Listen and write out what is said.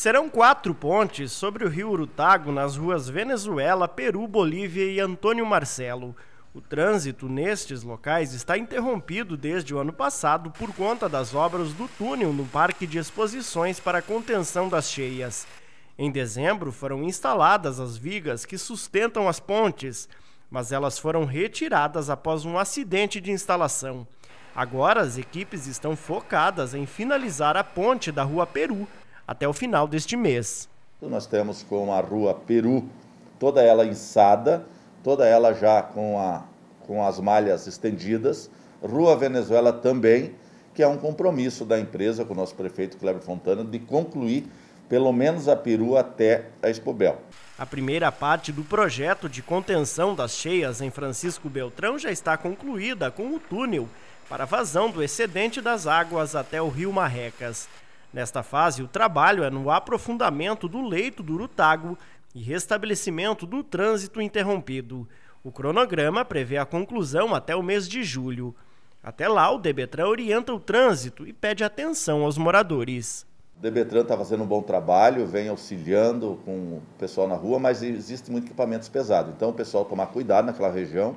Serão quatro pontes sobre o rio Urutago nas ruas Venezuela, Peru, Bolívia e Antônio Marcelo. O trânsito nestes locais está interrompido desde o ano passado por conta das obras do túnel no Parque de Exposições para contenção das cheias. Em dezembro foram instaladas as vigas que sustentam as pontes, mas elas foram retiradas após um acidente de instalação. Agora as equipes estão focadas em finalizar a ponte da Rua Peru, até o final deste mês. Então, nós temos com a rua Peru, toda ela inçada, toda ela já com, a, com as malhas estendidas. Rua Venezuela também, que é um compromisso da empresa com o nosso prefeito Cleber Fontana de concluir pelo menos a Peru até a Expobel. A primeira parte do projeto de contenção das cheias em Francisco Beltrão já está concluída com o túnel para vazão do excedente das águas até o rio Marrecas. Nesta fase, o trabalho é no aprofundamento do leito do Urutágua e restabelecimento do trânsito interrompido. O cronograma prevê a conclusão até o mês de julho. Até lá, o Debetran orienta o trânsito e pede atenção aos moradores. O Debetran está fazendo um bom trabalho, vem auxiliando com o pessoal na rua, mas existe muito equipamentos pesados. Então, o pessoal tomar cuidado naquela região.